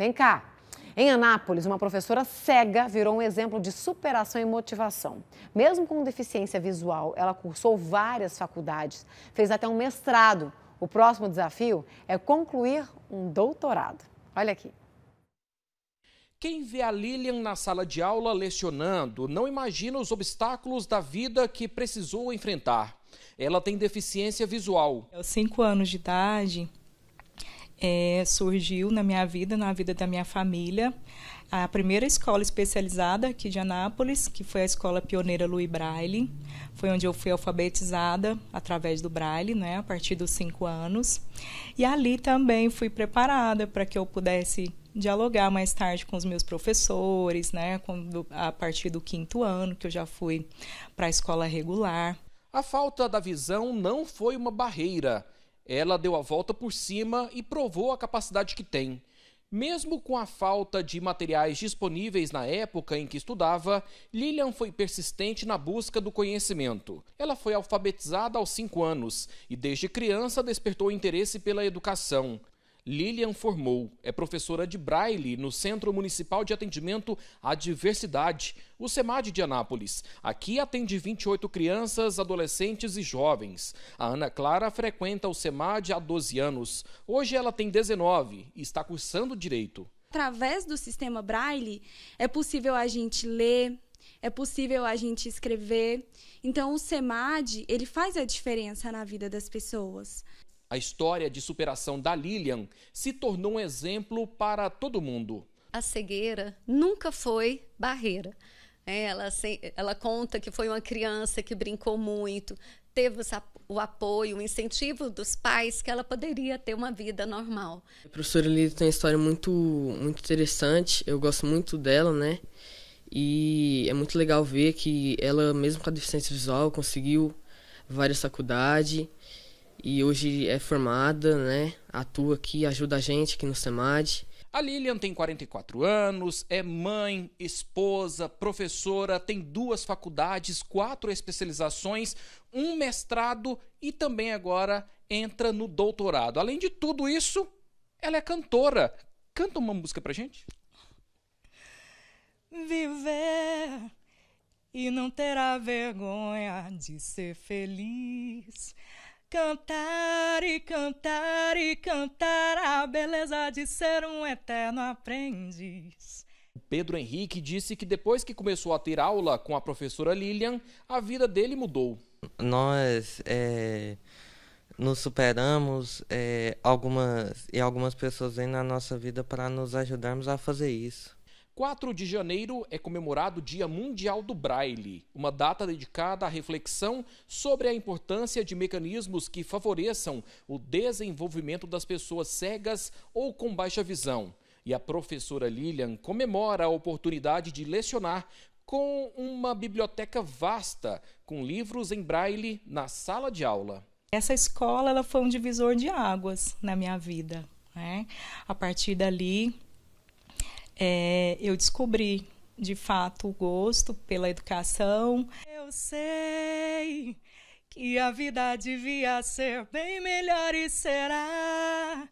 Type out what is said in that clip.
Vem cá. Em Anápolis, uma professora cega virou um exemplo de superação e motivação. Mesmo com deficiência visual, ela cursou várias faculdades, fez até um mestrado. O próximo desafio é concluir um doutorado. Olha aqui. Quem vê a Lilian na sala de aula lecionando não imagina os obstáculos da vida que precisou enfrentar. Ela tem deficiência visual. Aos é cinco anos de idade, é, surgiu na minha vida, na vida da minha família. A primeira escola especializada aqui de Anápolis, que foi a escola pioneira Louis Braille, foi onde eu fui alfabetizada através do Braille, né, a partir dos cinco anos. E ali também fui preparada para que eu pudesse dialogar mais tarde com os meus professores, né, quando, a partir do quinto ano, que eu já fui para a escola regular. A falta da visão não foi uma barreira ela deu a volta por cima e provou a capacidade que tem. Mesmo com a falta de materiais disponíveis na época em que estudava, Lilian foi persistente na busca do conhecimento. Ela foi alfabetizada aos 5 anos e, desde criança, despertou interesse pela educação. Lilian formou, é professora de Braille no Centro Municipal de Atendimento à Diversidade, o SEMAD de Anápolis. Aqui atende 28 crianças, adolescentes e jovens. A Ana Clara frequenta o SEMAD há 12 anos. Hoje ela tem 19 e está cursando Direito. Através do sistema Braille, é possível a gente ler, é possível a gente escrever. Então, o SEMAD, ele faz a diferença na vida das pessoas. A história de superação da Lilian se tornou um exemplo para todo mundo. A cegueira nunca foi barreira. É, ela, ela conta que foi uma criança que brincou muito, teve o apoio, o incentivo dos pais que ela poderia ter uma vida normal. A professora Lili tem uma história muito, muito interessante, eu gosto muito dela, né? E é muito legal ver que ela, mesmo com a deficiência visual, conseguiu várias faculdades e hoje é formada, né? Atua aqui, ajuda a gente aqui no SEMAD. A Lilian tem 44 anos, é mãe, esposa, professora, tem duas faculdades, quatro especializações, um mestrado e também agora entra no doutorado. Além de tudo isso, ela é cantora. Canta uma música pra gente? Viver e não terá vergonha de ser feliz Cantar e cantar e cantar a beleza de ser um eterno aprendiz. Pedro Henrique disse que depois que começou a ter aula com a professora Lilian, a vida dele mudou. Nós é, nos superamos é, algumas, e algumas pessoas vêm na nossa vida para nos ajudarmos a fazer isso. 4 de janeiro é comemorado o Dia Mundial do Braille, uma data dedicada à reflexão sobre a importância de mecanismos que favoreçam o desenvolvimento das pessoas cegas ou com baixa visão. E a professora Lilian comemora a oportunidade de lecionar com uma biblioteca vasta, com livros em braille na sala de aula. Essa escola ela foi um divisor de águas na minha vida. Né? A partir dali, é, eu descobri de fato o gosto pela educação. Eu sei que a vida devia ser bem melhor e será.